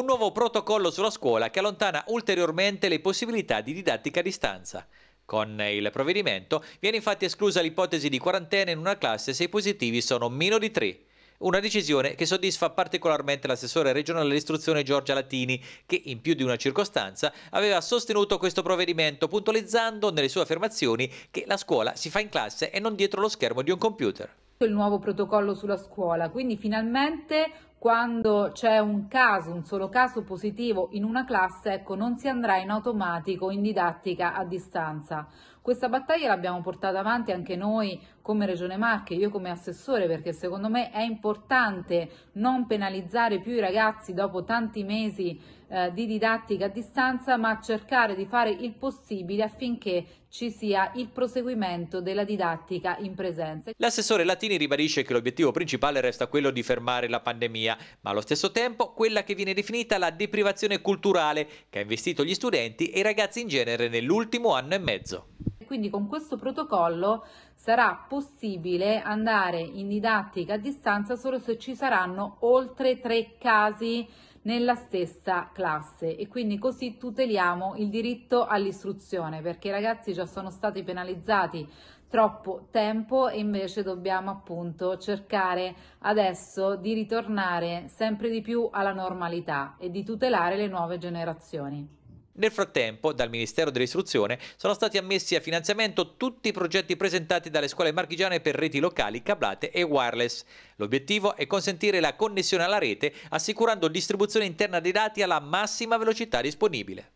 un nuovo protocollo sulla scuola che allontana ulteriormente le possibilità di didattica a distanza. Con il provvedimento viene infatti esclusa l'ipotesi di quarantena in una classe se i positivi sono meno di 3. Una decisione che soddisfa particolarmente l'assessore regionale all'istruzione Giorgia Latini, che in più di una circostanza aveva sostenuto questo provvedimento, puntualizzando nelle sue affermazioni che la scuola si fa in classe e non dietro lo schermo di un computer il nuovo protocollo sulla scuola, quindi finalmente quando c'è un caso, un solo caso positivo in una classe, ecco, non si andrà in automatico in didattica a distanza. Questa battaglia l'abbiamo portata avanti anche noi come Regione Marche, io come assessore, perché secondo me è importante non penalizzare più i ragazzi dopo tanti mesi eh, di didattica a distanza, ma cercare di fare il possibile affinché ci sia il proseguimento della didattica in presenza. L'assessore Latini ribadisce che l'obiettivo principale resta quello di fermare la pandemia Italia, ma allo stesso tempo quella che viene definita la deprivazione culturale che ha investito gli studenti e i ragazzi in genere nell'ultimo anno e mezzo. Quindi con questo protocollo sarà possibile andare in didattica a distanza solo se ci saranno oltre tre casi nella stessa classe e quindi così tuteliamo il diritto all'istruzione perché i ragazzi già sono stati penalizzati troppo tempo e invece dobbiamo appunto cercare adesso di ritornare sempre di più alla normalità e di tutelare le nuove generazioni. Nel frattempo, dal Ministero dell'Istruzione sono stati ammessi a finanziamento tutti i progetti presentati dalle scuole marchigiane per reti locali, cablate e wireless. L'obiettivo è consentire la connessione alla rete assicurando distribuzione interna dei dati alla massima velocità disponibile.